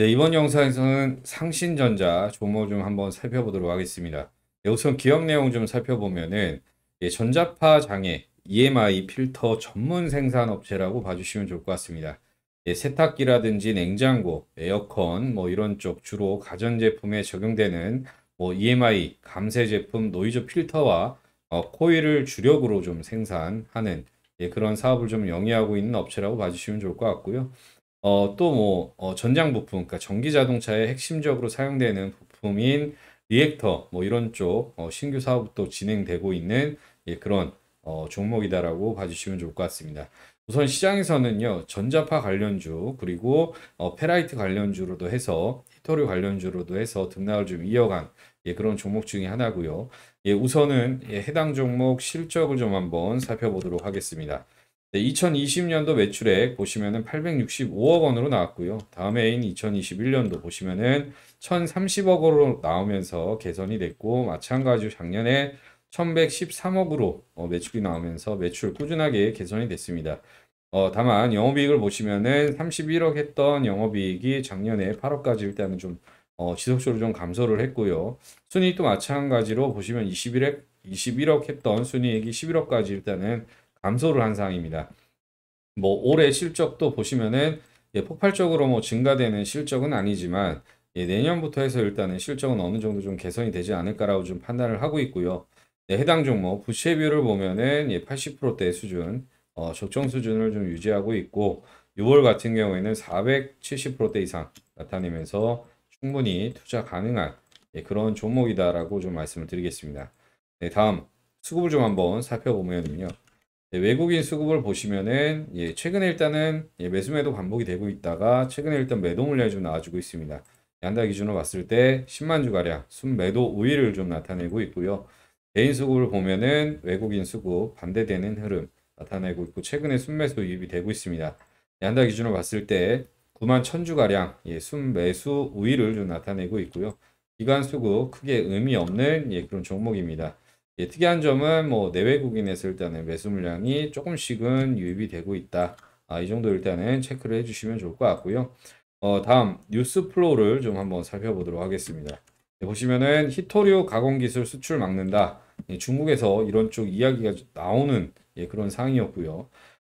네, 이번 영상에서는 상신전자 조모 좀 한번 살펴보도록 하겠습니다. 네, 우선 기업 내용 좀 살펴보면은 예, 전자파 장애 EMI 필터 전문 생산 업체라고 봐주시면 좋을 것 같습니다. 예, 세탁기라든지 냉장고, 에어컨 뭐 이런 쪽 주로 가전제품에 적용되는 뭐 EMI 감세 제품 노이즈 필터와 어, 코일을 주력으로 좀 생산하는 예, 그런 사업을 좀 영위하고 있는 업체라고 봐주시면 좋을 것 같고요. 어, 또 뭐, 어, 전장 부품, 그러니까 전기 자동차에 핵심적으로 사용되는 부품인 리액터, 뭐 이런 쪽, 어, 신규 사업도 진행되고 있는 예, 그런 어, 종목이다라고 봐주시면 좋을 것 같습니다. 우선 시장에서는요, 전자파 관련주, 그리고 어, 페라이트 관련주로도 해서, 히토류 관련주로도 해서 등락을 좀 이어간 예, 그런 종목 중에 하나고요. 예, 우선은 예, 해당 종목 실적을 좀 한번 살펴보도록 하겠습니다. 네, 2020년도 매출액 보시면은 865억 원으로 나왔고요. 다음 해인 2021년도 보시면은 1,030억 원으로 나오면서 개선이 됐고 마찬가지로 작년에 1,113억으로 어, 매출이 나오면서 매출 꾸준하게 개선이 됐습니다. 어, 다만 영업이익을 보시면은 31억 했던 영업이익이 작년에 8억까지 일단은 좀 어, 지속적으로 좀 감소를 했고요. 순이익도 마찬가지로 보시면 21억 21억 했던 순이익이 11억까지 일단은 감소를 한 상황입니다. 뭐 올해 실적도 보시면은 예, 폭발적으로 뭐 증가되는 실적은 아니지만 예, 내년부터 해서 일단은 실적은 어느 정도 좀 개선이 되지 않을까라고 좀 판단을 하고 있고요. 네, 해당 종목 부채비율을 보면은 예, 80%대 수준 어, 적정 수준을 좀 유지하고 있고 6월 같은 경우에는 470%대 이상 나타내면서 충분히 투자 가능한 예, 그런 종목이다라고 좀 말씀을 드리겠습니다. 네, 다음 수급을 좀 한번 살펴보면요. 네, 외국인 수급을 보시면은 예, 최근에 일단은 예, 매수매도 반복이 되고 있다가 최근에 일단 매도 물량이 좀 나와주고 있습니다. 양달 예, 기준으로 봤을 때 10만 주가량 순매도 우위를 좀 나타내고 있고요. 개인 수급을 보면은 외국인 수급 반대되는 흐름 나타내고 있고 최근에 순매수 유입이 되고 있습니다. 양달 예, 기준으로 봤을 때 9만 1000주가량 예, 순매수 우위를 좀 나타내고 있고요. 기간 수급 크게 의미 없는 예, 그런 종목입니다. 예, 특이한 점은 뭐 내외국인에서 일단은 매수 물량이 조금씩은 유입이 되고 있다. 아, 이 정도 일단은 체크를 해주시면 좋을 것 같고요. 어, 다음 뉴스 플로우를 좀 한번 살펴보도록 하겠습니다. 네, 보시면은 히토리오 가공기술 수출 막는다. 예, 중국에서 이런 쪽 이야기가 나오는 예, 그런 상이었고요.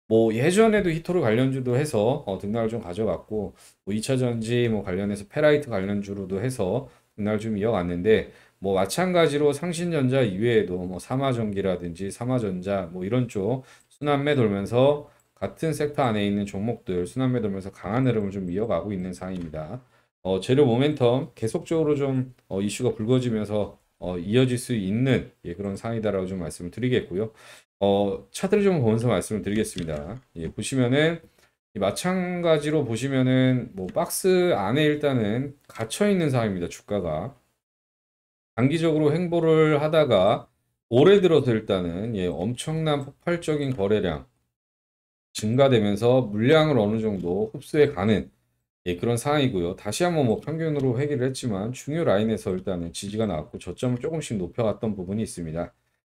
뭐 예전에도 히토로 관련주도 해서 어, 등락을 좀 가져갔고 뭐 2차전지 뭐 관련해서 페라이트 관련주로도 해서 등락을 좀 이어갔는데 뭐 마찬가지로 상신전자 이외에도 뭐 삼화전기라든지 삼화전자 뭐 이런 쪽 순환매 돌면서 같은 섹터 안에 있는 종목들 순환매 돌면서 강한 흐름을 좀 이어가고 있는 상황입니다. 어, 재료 모멘텀 계속적으로 좀 어, 이슈가 불거지면서 어, 이어질 수 있는 예, 그런 상황이다라고 좀 말씀을 드리겠고요. 어, 차트를 좀 보면서 말씀을 드리겠습니다. 예, 보시면은 마찬가지로 보시면은 뭐 박스 안에 일단은 갇혀 있는 상황입니다. 주가가 단기적으로 행보를 하다가 올해 들어서 일단은 예, 엄청난 폭발적인 거래량 증가되면서 물량을 어느 정도 흡수해 가는 예, 그런 상황이고요. 다시 한번 뭐 평균으로 회귀를 했지만 중요 라인에서 일단은 지지가 나왔고 저점을 조금씩 높여갔던 부분이 있습니다.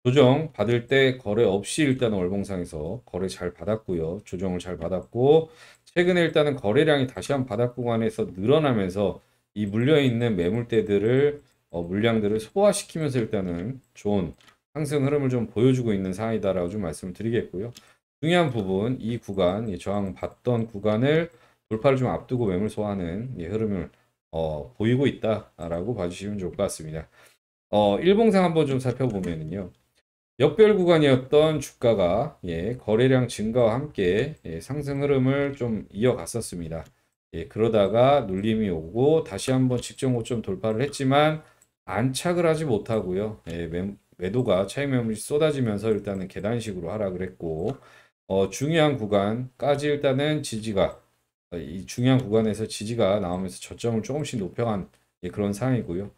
조정 받을 때 거래 없이 일단 월봉상에서 거래 잘 받았고요. 조정을 잘 받았고 최근에 일단은 거래량이 다시 한번 바닥 구간에서 늘어나면서 이 물려있는 매물대들을 어, 물량들을 소화시키면서 일단은 좋은 상승 흐름을 좀 보여주고 있는 상황이다라고 좀 말씀을 드리겠고요. 중요한 부분 이 구간 이 저항받던 구간을 돌파를 좀 앞두고 매물 소화하는 이 예, 흐름을 어, 보이고 있다라고 봐주시면 좋을 것 같습니다. 어, 일봉상 한번 좀 살펴보면은요. 역별 구간이었던 주가가 예, 거래량 증가와 함께 예, 상승 흐름을 좀 이어갔었습니다. 예, 그러다가 눌림이 오고 다시 한번 직전 고점 돌파를 했지만 안착을 하지 못하고요. 예, 매, 매도가 차익 매물이 쏟아지면서 일단은 계단식으로 하락을 했고 어, 중요한 구간까지 일단은 지지가 어, 이 중요한 구간에서 지지가 나오면서 저점을 조금씩 높여간 예, 그런 상황이고요.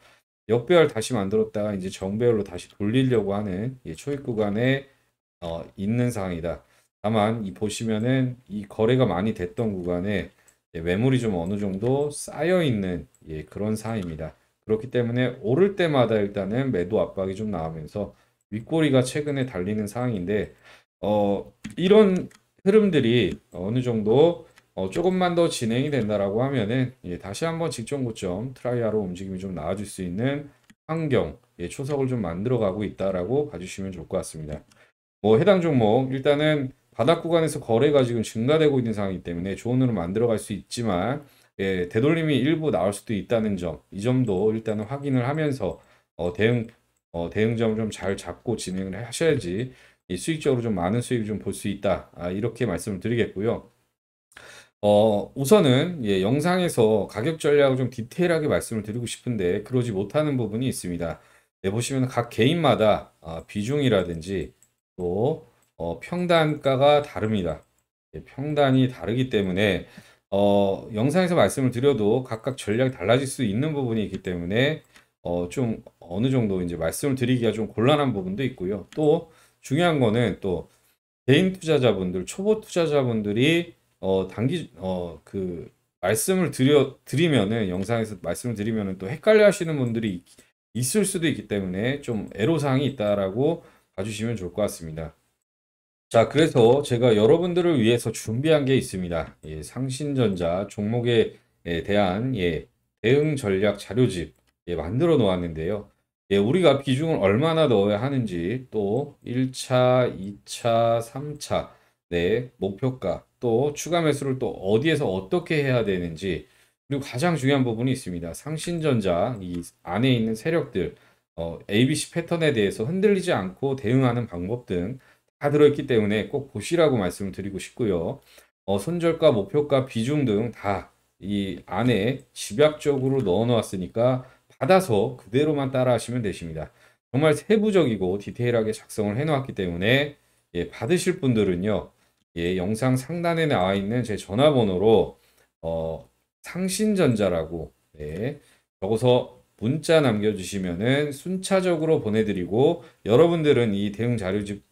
역배열 다시 만들었다가 이제 정배열로 다시 돌리려고 하는 예, 초입 구간에 어, 있는 상황이다. 다만 이 보시면은 이 거래가 많이 됐던 구간에 예, 매물이 좀 어느 정도 쌓여 있는 예, 그런 상황입니다. 그렇기 때문에 오를 때마다 일단은 매도 압박이 좀 나오면서 윗꼬리가 최근에 달리는 상황인데 어, 이런 흐름들이 어느 정도 어, 조금만 더 진행이 된다라고 하면은 예, 다시 한번 직전 고점 트라이아로 움직임이 좀 나아질 수 있는 환경 예, 초석을 좀 만들어가고 있다라고 봐주시면 좋을 것 같습니다. 뭐 해당 종목 일단은 바닥 구간에서 거래가 지금 증가되고 있는 상황이기 때문에 좋은 으로 만들어갈 수 있지만 예, 되돌림이 일부 나올 수도 있다는 점, 이 점도 일단은 확인을 하면서 어, 대응 어, 대응점을 좀 잘 잡고 진행을 하셔야지 수익적으로 좀 많은 수익을 좀 볼 수 있다. 아, 이렇게 말씀을 드리겠고요. 어, 우선은 예, 영상에서 가격 전략을 좀 디테일하게 말씀을 드리고 싶은데 그러지 못하는 부분이 있습니다. 네, 보시면 각 개인마다 아, 비중이라든지 또 어, 평단가가 다릅니다. 예, 평단이 다르기 때문에 어, 영상에서 말씀을 드려도 각각 전략이 달라질 수 있는 부분이 있기 때문에 어, 좀 어느 정도 이제 말씀을 드리기가 좀 곤란한 부분도 있고요. 또 중요한 거는 또 개인 투자자분들, 초보 투자자분들이 어, 단기 어, 그 말씀을 드려 드리면은 영상에서 말씀을 드리면은 또 헷갈려 하시는 분들이 있, 있을 수도 있기 때문에 좀 애로사항이 있다라고 봐주시면 좋을 것 같습니다. 자, 그래서 제가 여러분들을 위해서 준비한 게 있습니다. 예, 상신전자 종목에 예, 대한 예, 대응 전략 자료집 예, 만들어 놓았는데요. 예, 우리가 비중을 얼마나 넣어야 하는지 또 1차, 2차, 3차 네, 목표가 또 추가 매수를 또 어디에서 어떻게 해야 되는지 그리고 가장 중요한 부분이 있습니다. 상신전자 이 안에 있는 세력들 어, ABC 패턴에 대해서 흔들리지 않고 대응하는 방법 등다 들어있기 때문에 꼭 보시라고 말씀을 드리고 싶고요. 어, 손절과 목표가, 비중 등 다 이 안에 집약적으로 넣어 놓았으니까 받아서 그대로만 따라 하시면 되십니다. 정말 세부적이고 디테일하게 작성을 해 놓았기 때문에 예, 받으실 분들은요. 예, 영상 상단에 나와 있는 제 전화번호로 어, 상신전자라고 네, 적어서 문자 남겨주시면은 순차적으로 보내드리고 여러분들은 이 대응 자료집